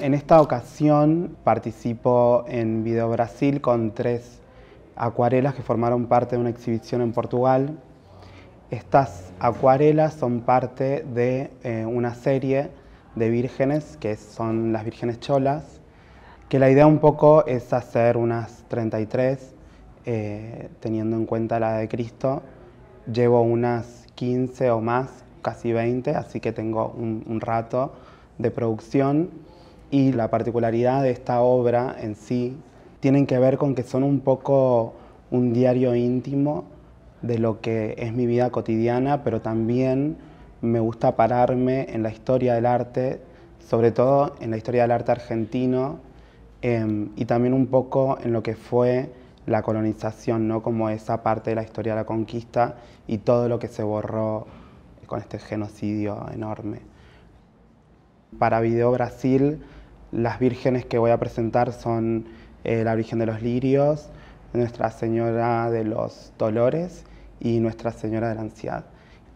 En esta ocasión participo en Video Brasil con tres acuarelas que formaron parte de una exhibición en Portugal. Estas acuarelas son parte de eh, una serie de vírgenes, que son las vírgenes cholas, que la idea un poco es hacer unas 33, eh, teniendo en cuenta la de Cristo. Llevo unas 15 o más, casi 20, así que tengo un rato de producción y la particularidad de esta obra en sí tienen que ver con que son un poco un diario íntimo de lo que es mi vida cotidiana, pero también me gusta pararme en la historia del arte, sobre todo en la historia del arte argentino em, y también un poco en lo que fue la colonización, ¿no? como esa parte de la historia de la conquista y todo lo que se borró con este genocidio enorme. Para Video Brasil las vírgenes que voy a presentar son eh, la Virgen de los Lirios, Nuestra Señora de los Dolores y Nuestra Señora de la Ansiedad.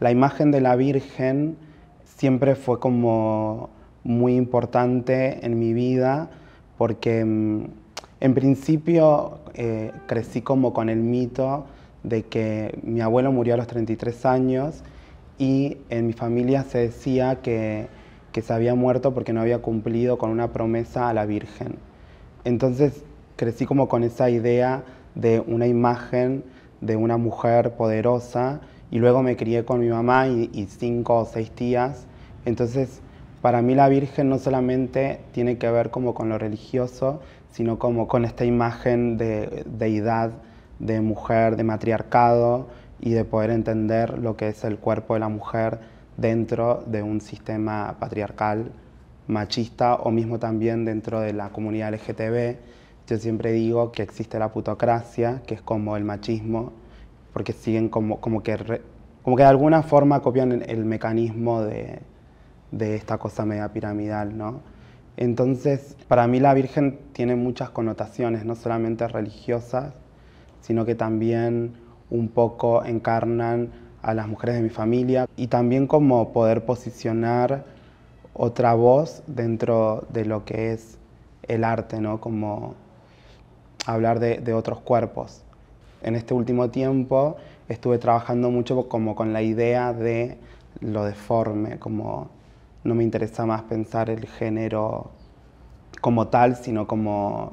La imagen de la Virgen siempre fue como muy importante en mi vida porque mm, en principio eh, crecí como con el mito de que mi abuelo murió a los 33 años y en mi familia se decía que que se había muerto porque no había cumplido con una promesa a la Virgen. Entonces crecí como con esa idea de una imagen de una mujer poderosa y luego me crié con mi mamá y, cinco o seis tías. Entonces para mí la Virgen no solamente tiene que ver como con lo religioso, sino como con esta imagen de deidad, de mujer, de matriarcado y de poder entender lo que es el cuerpo de la mujer dentro de un sistema patriarcal, machista o mismo también dentro de la comunidad LGTB. Yo siempre digo que existe la putocracia, que es como el machismo, porque siguen como, que, de alguna forma copian el, mecanismo de, de, esta cosa media piramidal, ¿no? Entonces, para mí la Virgen tiene muchas connotaciones, no solamente religiosas, sino que también un poco encarnan a las mujeres de mi familia y también como poder posicionar otra voz dentro de lo que es el arte, ¿no? como hablar de, de otros cuerpos. En este último tiempo estuve trabajando mucho como con la idea de lo deforme, como no me interesa más pensar el género como tal, sino como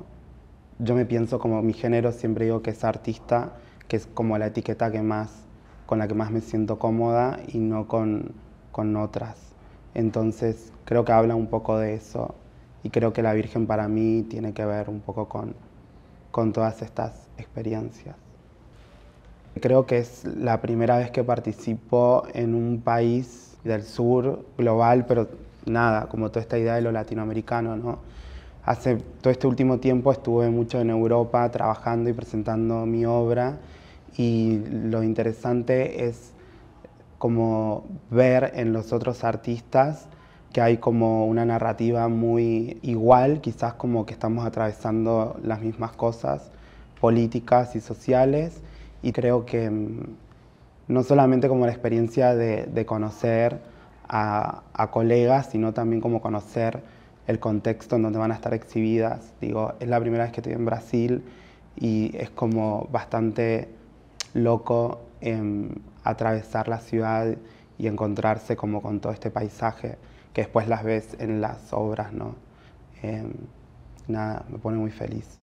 yo me pienso como mi género, siempre digo que es artista, que es como la etiqueta que más con la que más me siento cómoda y no con, otras. Entonces creo que habla un poco de eso y creo que la Virgen para mí tiene que ver un poco con, todas estas experiencias. Creo que es la primera vez que participo en un país del sur, global, pero nada, como toda esta idea de lo latinoamericano, ¿no? Hace todo este último tiempo estuve mucho en Europa trabajando y presentando mi obra y lo interesante es como ver en los otros artistas que hay como una narrativa muy igual, quizás como que estamos atravesando las mismas cosas políticas y sociales y creo que mm, no solamente como la experiencia de, conocer a, a, colegas, sino también como conocer el contexto en donde van a estar exhibidas. Digo, es la primera vez que estoy en Brasil y es como bastante loco atravesar la ciudad y encontrarse como con todo este paisaje que después las ves en las obras, ¿no? Em, nada, me pone muy feliz.